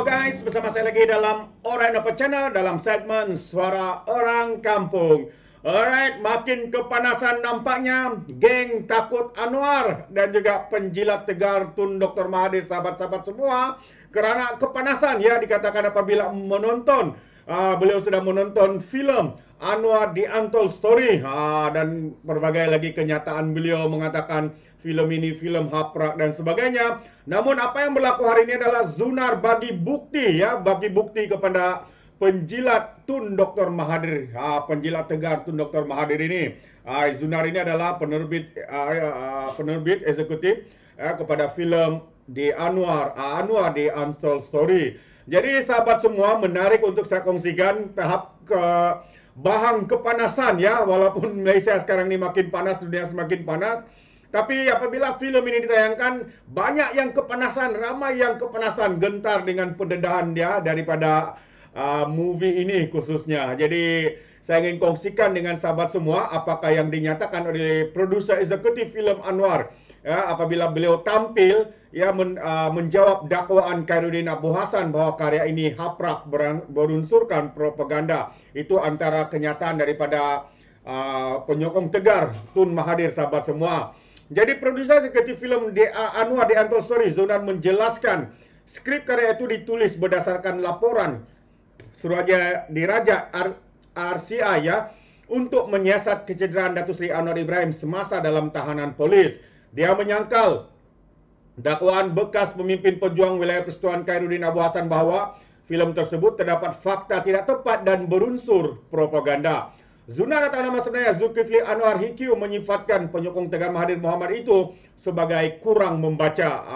guys, bersama saya lagi dalam Orang Apa Channel dalam segmen Suara Orang Kampung. Alright, makin kepanasan nampaknya geng takut Anwar dan juga penjilat tegar Tun Dr. Mahathir sahabat-sahabat semua kerana kepanasan ya dikatakan apabila menonton uh, beliau sedang menonton filem Anwar di Antol Story uh, dan berbagai lagi kenyataan beliau mengatakan film ini, film haprak dan sebagainya. Namun apa yang berlaku hari ini adalah Zunar bagi bukti ya, bagi bukti kepada penjilat Tun Dr. Mahadir, Ah, penjilat tegar Tun Dr. Mahadir ini. Ah, Zunar ini adalah penerbit ah, ah penerbit eksekutif ya, kepada film di Anwar, ah, Anwar di Unstall Story. Jadi sahabat semua menarik untuk saya kongsikan tahap ke bahang kepanasan ya walaupun Malaysia sekarang ini makin panas dunia semakin panas Tapi apabila filem ini ditayangkan, banyak yang kepanasan, ramai yang kepanasan gentar dengan pendedahan dia daripada uh, movie ini khususnya. Jadi saya ingin kongsikan dengan sahabat semua apakah yang dinyatakan oleh produser eksekutif filem Anwar ya apabila beliau tampil ya men, uh, menjawab dakwaan Khairuddin Abu Hasan bahawa karya ini haprak berunsurkan propaganda itu antara kenyataan daripada uh, penyokong tegar Tun Mahathir sahabat semua Jadi produser eksekutif film D.A. Anwar di Anton Story Zonan menjelaskan skrip karya itu ditulis berdasarkan laporan Suraja Diraja R ya untuk menyiasat kecederaan Datu Sri Anwar Ibrahim semasa dalam tahanan polis. Dia menyangkal dakwaan bekas pemimpin pejuang wilayah persekutuan Kairudin Abu Hasan bahwa film tersebut terdapat fakta tidak tepat dan berunsur propaganda. Zunara Tanama sebenarnya Zulkifli Anwar Hikyu menyifatkan penyokong Tegar Mahathir Muhammad itu sebagai kurang membaca.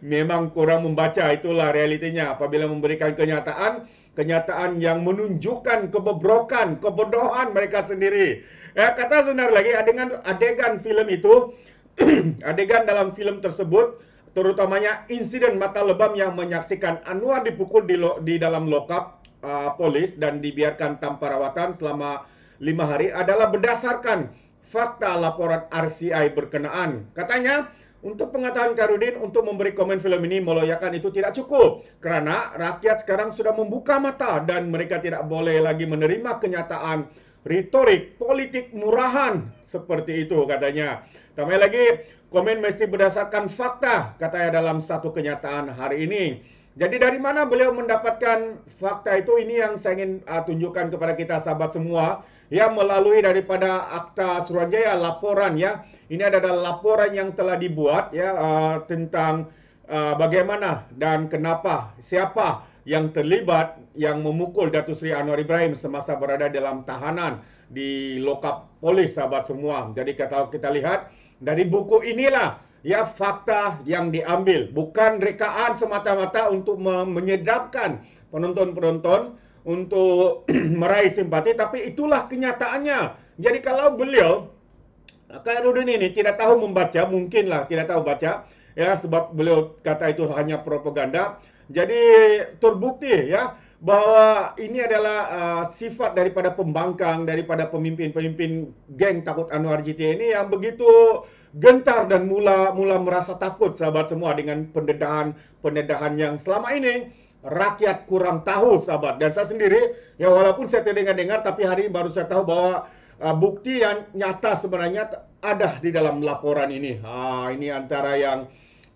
memang kurang membaca itulah realitinya apabila memberikan kenyataan kenyataan yang menunjukkan kebobrokan, kebodohan mereka sendiri. Ya, kata Zunar lagi adegan adegan film itu adegan dalam film tersebut terutamanya insiden mata lebam yang menyaksikan Anwar dipukul di, lo, di dalam lokap uh, polis dan dibiarkan tanpa rawatan selama lima hari adalah berdasarkan fakta laporan RCI berkenaan. Katanya, untuk pengetahuan Karudin untuk memberi komen film ini meloyakan itu tidak cukup karena rakyat sekarang sudah membuka mata dan mereka tidak boleh lagi menerima kenyataan retorik politik murahan seperti itu katanya. Tambah lagi komen mesti berdasarkan fakta katanya dalam satu kenyataan hari ini. Jadi dari mana beliau mendapatkan fakta itu? Ini yang saya ingin uh, tunjukkan kepada kita sahabat semua. Ya melalui daripada akta Surajaya laporan ya. Ini adalah laporan yang telah dibuat ya uh, tentang uh, bagaimana dan kenapa siapa yang terlibat yang memukul Datu Sri Anwar Ibrahim semasa berada dalam tahanan di lokap polis sahabat semua. Jadi kalau kita lihat dari buku inilah Ya fakta yang diambil bukan rekaan semata-mata untuk menyedapkan penonton-penonton untuk meraih simpati tapi itulah kenyataannya jadi kalau beliau Khairuddin ini tidak tahu membaca mungkinlah tidak tahu baca ya sebab beliau kata itu hanya propaganda jadi terbukti ya bahwa ini adalah uh, sifat daripada pembangkang daripada pemimpin-pemimpin geng takut Anwar JT ini yang begitu gentar dan mula mula merasa takut sahabat semua dengan pendedahan pendedahan yang selama ini rakyat kurang tahu sahabat dan saya sendiri ya walaupun saya tidak dengar-dengar tapi hari ini baru saya tahu bahwa uh, bukti yang nyata sebenarnya ada di dalam laporan ini. Ah ini antara yang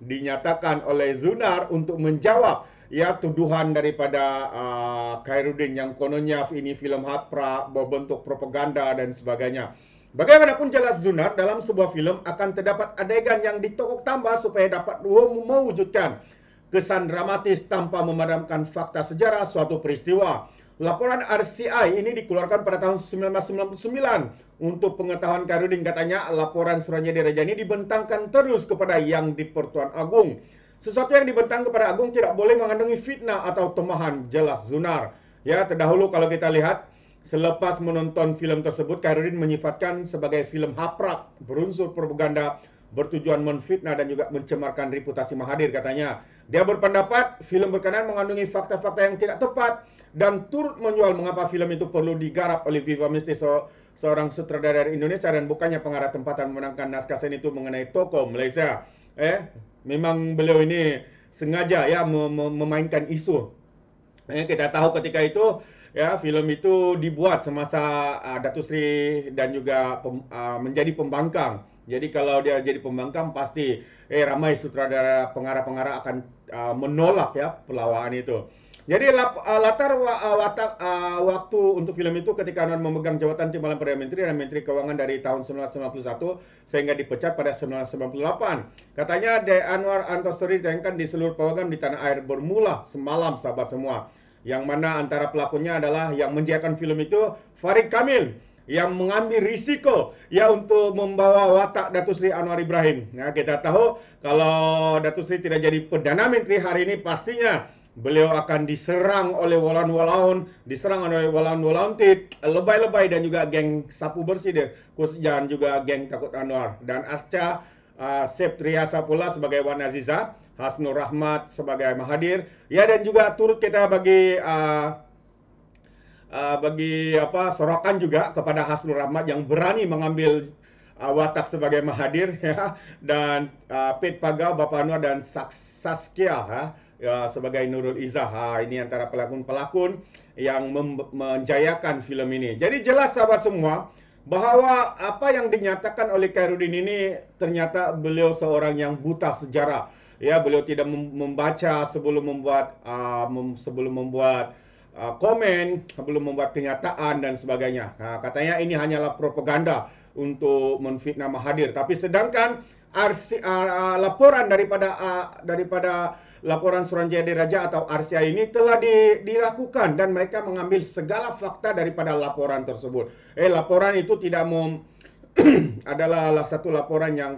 dinyatakan oleh Zunar untuk menjawab ya tuduhan daripada uh, Khairuddin yang kononnya ini film hapra berbentuk propaganda dan sebagainya. Bagaimanapun jelas Zunar dalam sebuah film akan terdapat adegan yang ditokok tambah supaya dapat mewujudkan kesan dramatis tanpa memadamkan fakta sejarah suatu peristiwa. Laporan RCI ini dikeluarkan pada tahun 1999 untuk pengetahuan Karudin katanya laporan suratnya Raja ini dibentangkan terus kepada Yang di-Pertuan Agung. Sesuatu yang dibentang kepada agung tidak boleh mengandungi fitnah atau temahan, jelas Zunar. Ya, terdahulu kalau kita lihat selepas menonton film tersebut, Karin menyifatkan sebagai film haprak, berunsur propaganda, bertujuan menfitnah dan juga mencemarkan reputasi Mahadir katanya. Dia berpendapat film berkenaan mengandungi fakta-fakta yang tidak tepat dan turut menjual mengapa film itu perlu digarap oleh Viva Misti seorang sutradara dari Indonesia dan bukannya pengarah tempatan memenangkan naskah seni itu mengenai toko Malaysia. Eh, Memang beliau ini sengaja ya memainkan isu. Eh, kita tahu ketika itu ya film itu dibuat semasa uh, ah, Datu Sri dan juga pem, uh, menjadi pembangkang. Jadi kalau dia jadi pembangkang pasti eh ramai sutradara pengarah-pengarah akan uh, menolak ya pelawaan itu. Jadi lap, uh, latar uh, watak, uh, waktu untuk film itu ketika Anwar memegang jabatan timbalan Perdana Menteri dan Menteri Keuangan dari tahun 1991 sehingga dipecat pada 1998. Katanya De Anwar Antasari ditayangkan di seluruh program di tanah air bermula semalam sahabat semua. Yang mana antara pelakunya adalah yang menjiakan film itu Farid Kamil yang mengambil risiko ya untuk membawa watak Datu Sri Anwar Ibrahim. Nah, kita tahu kalau Datu Sri tidak jadi Perdana Menteri hari ini pastinya beliau akan diserang oleh walan Walaun, diserang oleh walan Walaun tit, lebay-lebay dan juga geng sapu bersih deh, dan juga geng takut Anwar dan Asca uh, Septriasa pula sebagai Wan Aziza, Hasnur Rahmat sebagai Mahadir, ya dan juga turut kita bagi uh, uh, bagi apa sorakan juga kepada Hasnur Rahmat yang berani mengambil uh, watak sebagai mahadir ya dan uh, Pit Pagau Bapak Anwar dan Saskia ha ya, sebagai Nurul Izzah ha, ini antara pelakon-pelakon yang menjayakan filem ini. Jadi jelas sahabat semua bahawa apa yang dinyatakan oleh Khairuddin ini ternyata beliau seorang yang buta sejarah. Ya, beliau tidak membaca sebelum membuat uh, mem- sebelum membuat Ah, komen, belum membuat kenyataan dan sebagainya. Ah, katanya ini hanyalah propaganda untuk menfitnah Mahathir. Tapi sedangkan arsi, uh, ah, laporan daripada uh, daripada laporan Suranjaya Diraja atau RCI ini telah di, dilakukan dan mereka mengambil segala fakta daripada laporan tersebut. Eh, laporan itu tidak mem adalah satu laporan yang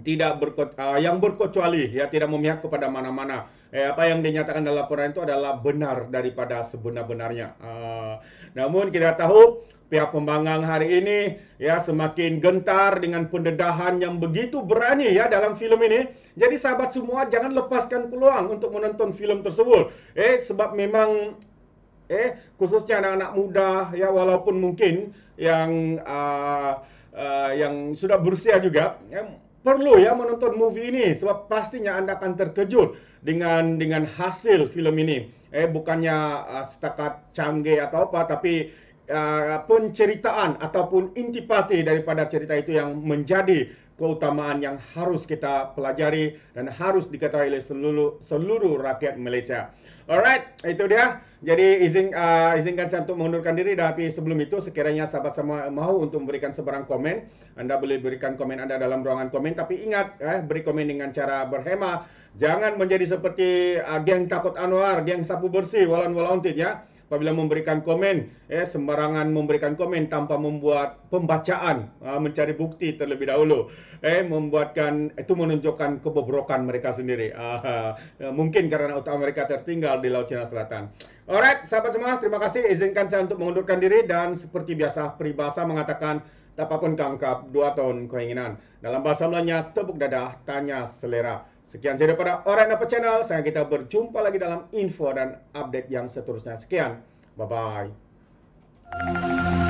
tidak berkot uh, ah, yang berkecuali ya tidak memihak kepada mana-mana eh, apa yang dinyatakan dalam laporan itu adalah benar daripada sebenar-benarnya uh, namun kita tahu pihak pembangang hari ini ya semakin gentar dengan pendedahan yang begitu berani ya dalam film ini jadi sahabat semua jangan lepaskan peluang untuk menonton film tersebut eh sebab memang eh khususnya anak-anak muda ya walaupun mungkin yang uh, uh, yang sudah berusia juga ya perlu ya menonton movie ini sebab pastinya Anda akan terkejut dengan dengan hasil film ini. Eh bukannya uh, setakat canggih atau apa tapi uh, penceritaan ataupun intipati daripada cerita itu yang menjadi keutamaan yang harus kita pelajari dan harus diketahui oleh seluruh seluruh rakyat Malaysia. Alright, itu dia. Jadi izin uh, izinkan saya untuk mengundurkan diri tapi sebelum itu sekiranya sahabat semua mahu untuk memberikan sebarang komen, anda boleh berikan komen anda dalam ruangan komen tapi ingat eh beri komen dengan cara berhemah. Jangan menjadi seperti uh, geng takut Anwar, geng sapu bersih walau walauntit ya. apabila memberikan komen ya sembarangan memberikan komen tanpa membuat pembacaan uh, mencari bukti terlebih dahulu eh membuatkan itu menunjukkan kebobrokan mereka sendiri uh, mungkin karena utama mereka tertinggal di laut Cina Selatan alright sahabat semua terima kasih izinkan saya untuk mengundurkan diri dan seperti biasa peribahasa mengatakan tak apapun kangkap dua tahun keinginan dalam bahasa Melayunya tepuk dadah, tanya selera Sekian saja daripada Orang Apa Channel. Saya kita berjumpa lagi dalam info dan update yang seterusnya. Sekian. Bye-bye.